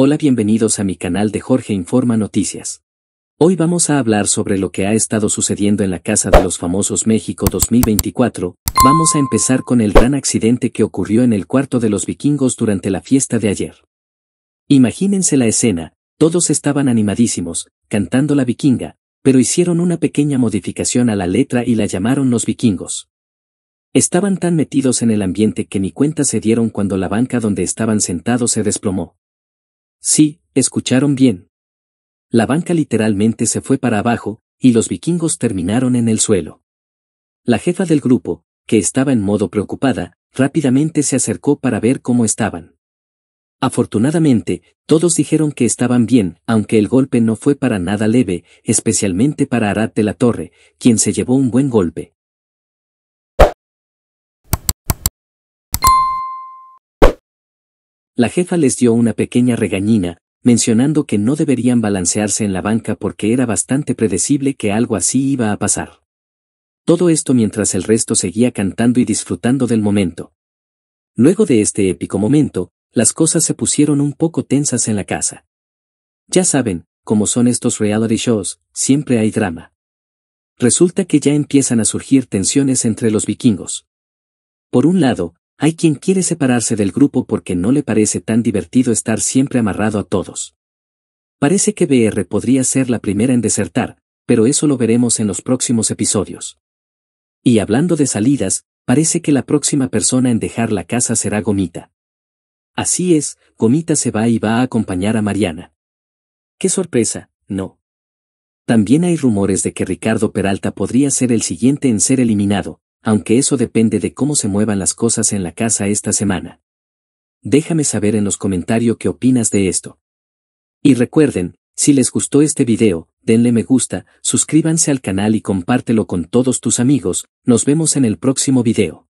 Hola bienvenidos a mi canal de Jorge Informa Noticias. Hoy vamos a hablar sobre lo que ha estado sucediendo en la Casa de los Famosos México 2024, vamos a empezar con el gran accidente que ocurrió en el cuarto de los vikingos durante la fiesta de ayer. Imagínense la escena, todos estaban animadísimos, cantando la vikinga, pero hicieron una pequeña modificación a la letra y la llamaron los vikingos. Estaban tan metidos en el ambiente que ni cuenta se dieron cuando la banca donde estaban sentados se desplomó. Sí, escucharon bien. La banca literalmente se fue para abajo, y los vikingos terminaron en el suelo. La jefa del grupo, que estaba en modo preocupada, rápidamente se acercó para ver cómo estaban. Afortunadamente, todos dijeron que estaban bien, aunque el golpe no fue para nada leve, especialmente para Arad de la Torre, quien se llevó un buen golpe. La jefa les dio una pequeña regañina, mencionando que no deberían balancearse en la banca porque era bastante predecible que algo así iba a pasar. Todo esto mientras el resto seguía cantando y disfrutando del momento. Luego de este épico momento, las cosas se pusieron un poco tensas en la casa. Ya saben, como son estos reality shows, siempre hay drama. Resulta que ya empiezan a surgir tensiones entre los vikingos. Por un lado, hay quien quiere separarse del grupo porque no le parece tan divertido estar siempre amarrado a todos. Parece que BR podría ser la primera en desertar, pero eso lo veremos en los próximos episodios. Y hablando de salidas, parece que la próxima persona en dejar la casa será Gomita. Así es, Gomita se va y va a acompañar a Mariana. ¡Qué sorpresa! No. También hay rumores de que Ricardo Peralta podría ser el siguiente en ser eliminado, aunque eso depende de cómo se muevan las cosas en la casa esta semana. Déjame saber en los comentarios qué opinas de esto. Y recuerden, si les gustó este video, denle me gusta, suscríbanse al canal y compártelo con todos tus amigos, nos vemos en el próximo video.